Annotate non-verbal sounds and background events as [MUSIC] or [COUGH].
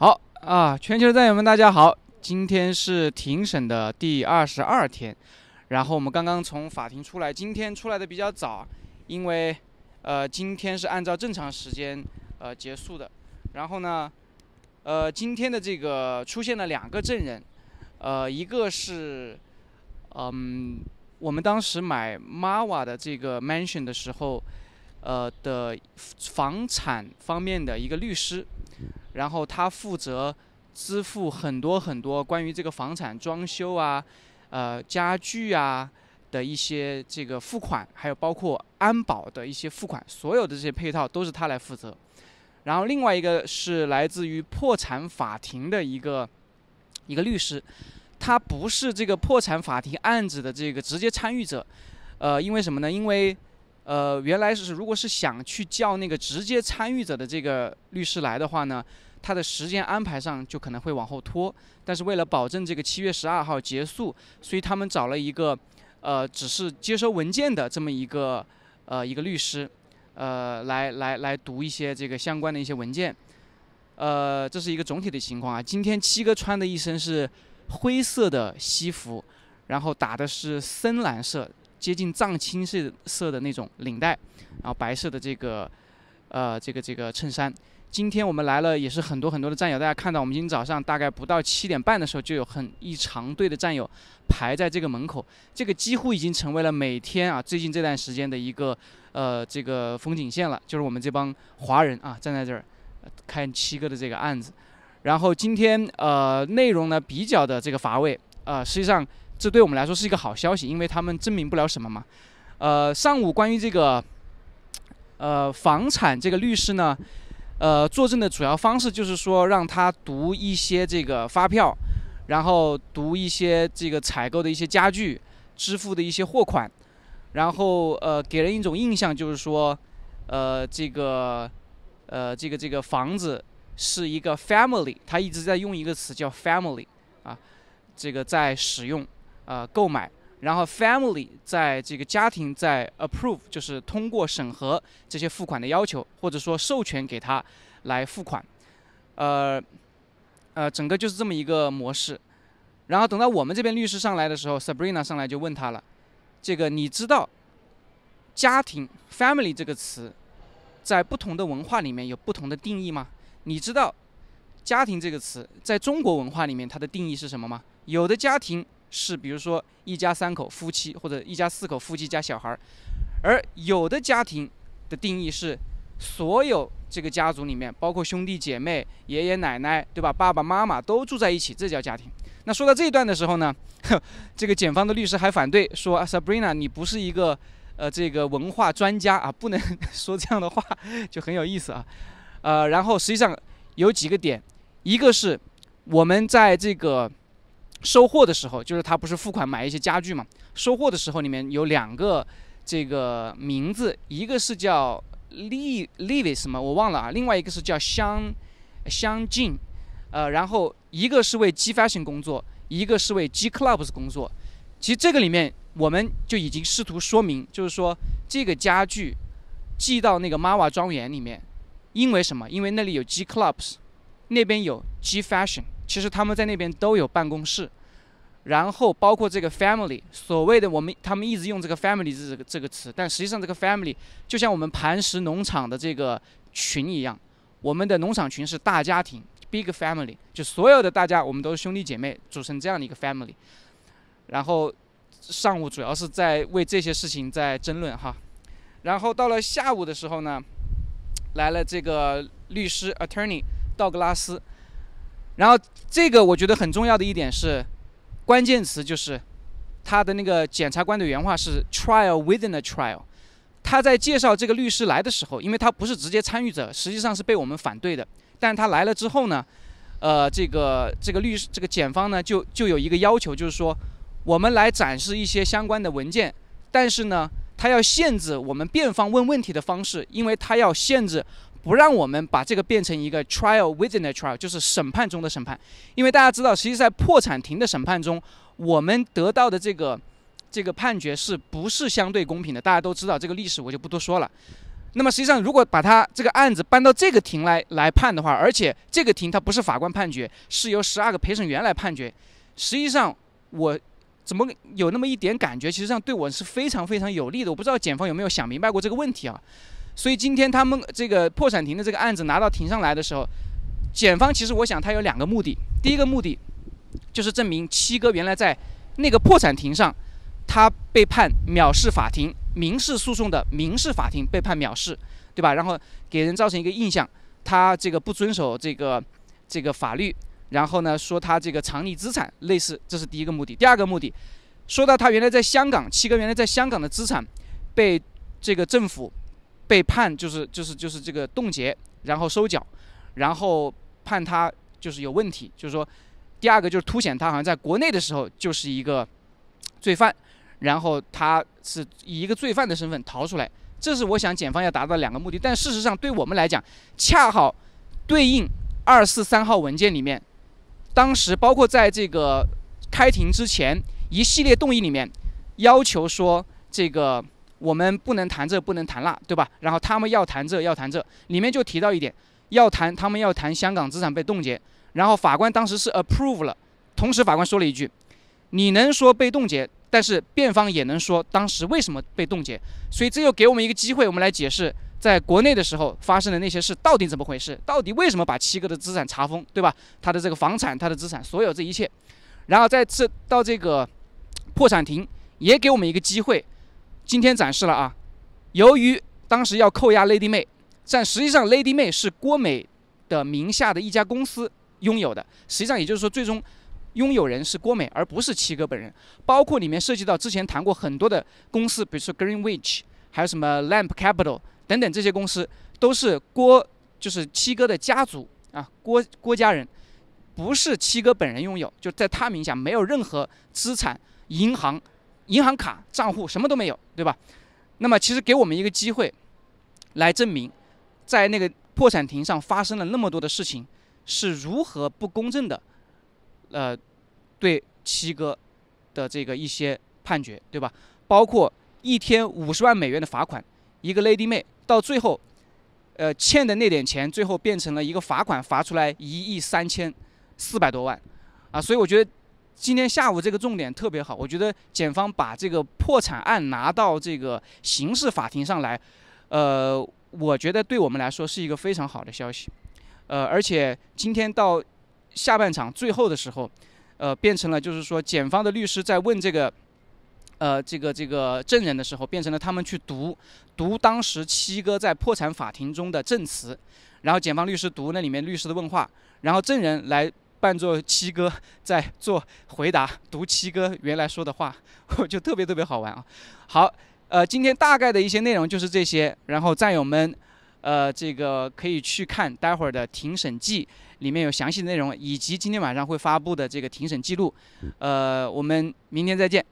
好啊，全球的战友们，大家好！今天是庭审的第二十二天，然后我们刚刚从法庭出来，今天出来的比较早，因为呃，今天是按照正常时间呃结束的。然后呢，呃，今天的这个出现了两个证人，呃，一个是嗯，我们当时买 m a 马 a 的这个 mansion 的时候，呃的房产方面的一个律师。然后他负责支付很多很多关于这个房产装修啊、呃家具啊的一些这个付款，还有包括安保的一些付款，所有的这些配套都是他来负责。然后另外一个是来自于破产法庭的一个一个律师，他不是这个破产法庭案子的这个直接参与者，呃，因为什么呢？因为呃，原来是如果是想去叫那个直接参与者的这个律师来的话呢？他的时间安排上就可能会往后拖，但是为了保证这个七月十二号结束，所以他们找了一个，呃，只是接收文件的这么一个，呃，一个律师，呃，来来来读一些这个相关的一些文件，呃，这是一个总体的情况啊。今天七哥穿的一身是灰色的西服，然后打的是深蓝色接近藏青色色的那种领带，然后白色的这个，呃，这个这个衬衫。今天我们来了，也是很多很多的战友。大家看到，我们今天早上大概不到七点半的时候，就有很一长队的战友排在这个门口。这个几乎已经成为了每天啊最近这段时间的一个呃这个风景线了。就是我们这帮华人啊站在这儿看七哥的这个案子。然后今天呃内容呢比较的这个乏味啊，实际上这对我们来说是一个好消息，因为他们证明不了什么嘛。呃，上午关于这个呃房产这个律师呢。呃，作证的主要方式就是说，让他读一些这个发票，然后读一些这个采购的一些家具，支付的一些货款，然后呃，给人一种印象就是说，呃，这个，呃，这个这个房子是一个 family，他一直在用一个词叫 family 啊，这个在使用啊，购买。然后 family 在这个家庭在 approve 就是通过审核这些付款的要求，或者说授权给他来付款，呃，呃，整个就是这么一个模式。然后等到我们这边律师上来的时候，Sabrina 上来就问他了：这个你知道家庭 family 这个词在不同的文化里面有不同的定义吗？你知道家庭这个词在中国文化里面它的定义是什么吗？有的家庭。是，比如说一家三口夫妻，或者一家四口夫妻加小孩儿，而有的家庭的定义是，所有这个家族里面，包括兄弟姐妹、爷爷奶奶，对吧？爸爸妈妈都住在一起，这叫家庭。那说到这一段的时候呢，[LAUGHS] 这个检方的律师还反对说：“Sabrina，你不是一个呃这个文化专家啊，不能 [LAUGHS] 说这样的话。”就很有意思啊。呃，然后实际上有几个点，一个是我们在这个。收货的时候，就是他不是付款买一些家具嘛？收货的时候里面有两个这个名字，一个是叫 Liv Liv 什么，我忘了啊，另外一个是叫香香静，呃，然后一个是为 G Fashion 工作，一个是为 G Clubs 工作。其实这个里面我们就已经试图说明，就是说这个家具寄到那个 m a w a 庄园里面，因为什么？因为那里有 G Clubs，那边有 G Fashion。其实他们在那边都有办公室，然后包括这个 family，所谓的我们他们一直用这个 family 这个这个词，但实际上这个 family 就像我们磐石农场的这个群一样，我们的农场群是大家庭，big family，就所有的大家我们都是兄弟姐妹组成这样的一个 family。然后上午主要是在为这些事情在争论哈，然后到了下午的时候呢，来了这个律师 attorney 道格拉斯。然后，这个我觉得很重要的一点是，关键词就是他的那个检察官的原话是 “trial within a trial”。他在介绍这个律师来的时候，因为他不是直接参与者，实际上是被我们反对的。但他来了之后呢，呃，这个这个律师，这个检方呢，就就有一个要求，就是说我们来展示一些相关的文件，但是呢，他要限制我们辩方问问题的方式，因为他要限制。不让我们把这个变成一个 trial within a trial，就是审判中的审判，因为大家知道，实际在破产庭的审判中，我们得到的这个这个判决是不是相对公平的？大家都知道这个历史，我就不多说了。那么实际上，如果把它这个案子搬到这个庭来来判的话，而且这个庭它不是法官判决，是由十二个陪审员来判决。实际上，我怎么有那么一点感觉，实际上对我是非常非常有利的。我不知道检方有没有想明白过这个问题啊？所以今天他们这个破产庭的这个案子拿到庭上来的时候，检方其实我想他有两个目的。第一个目的就是证明七哥原来在那个破产庭上，他被判藐视法庭，民事诉讼的民事法庭被判藐视，对吧？然后给人造成一个印象，他这个不遵守这个这个法律。然后呢，说他这个藏匿资产，类似这是第一个目的。第二个目的，说到他原来在香港，七哥原来在香港的资产被这个政府。被判就是就是就是这个冻结，然后收缴，然后判他就是有问题，就是说，第二个就是凸显他好像在国内的时候就是一个罪犯，然后他是以一个罪犯的身份逃出来，这是我想检方要达到两个目的，但事实上对我们来讲，恰好对应二四三号文件里面，当时包括在这个开庭之前一系列动议里面，要求说这个。我们不能谈这，不能谈那，对吧？然后他们要谈这，要谈这，里面就提到一点，要谈他们要谈香港资产被冻结。然后法官当时是 approve 了，同时法官说了一句：“你能说被冻结，但是辩方也能说当时为什么被冻结。”所以这又给我们一个机会，我们来解释在国内的时候发生的那些事到底怎么回事，到底为什么把七哥的资产查封，对吧？他的这个房产，他的资产，所有这一切。然后在这到这个破产庭，也给我们一个机会。今天展示了啊，由于当时要扣押 Lady 妹，但实际上 Lady 妹是郭美的名下的一家公司拥有的，实际上也就是说，最终拥有人是郭美，而不是七哥本人。包括里面涉及到之前谈过很多的公司，比如说 Greenwich，还有什么 Lamp Capital 等等这些公司，都是郭，就是七哥的家族啊，郭郭家人，不是七哥本人拥有，就在他名下没有任何资产，银行。银行卡账户什么都没有，对吧？那么其实给我们一个机会，来证明，在那个破产庭上发生了那么多的事情是如何不公正的。呃，对七哥的这个一些判决，对吧？包括一天五十万美元的罚款，一个 Lady 妹到最后，呃，欠的那点钱最后变成了一个罚款，罚出来一亿三千四百多万，啊，所以我觉得。今天下午这个重点特别好，我觉得检方把这个破产案拿到这个刑事法庭上来，呃，我觉得对我们来说是一个非常好的消息，呃，而且今天到下半场最后的时候，呃，变成了就是说检方的律师在问这个，呃，这个这个证人的时候，变成了他们去读读当时七哥在破产法庭中的证词，然后检方律师读那里面律师的问话，然后证人来。扮作七哥在做回答，读七哥原来说的话，[LAUGHS] 就特别特别好玩啊！好，呃，今天大概的一些内容就是这些，然后战友们，呃，这个可以去看待会儿的庭审记，里面有详细内容，以及今天晚上会发布的这个庭审记录，呃，我们明天再见。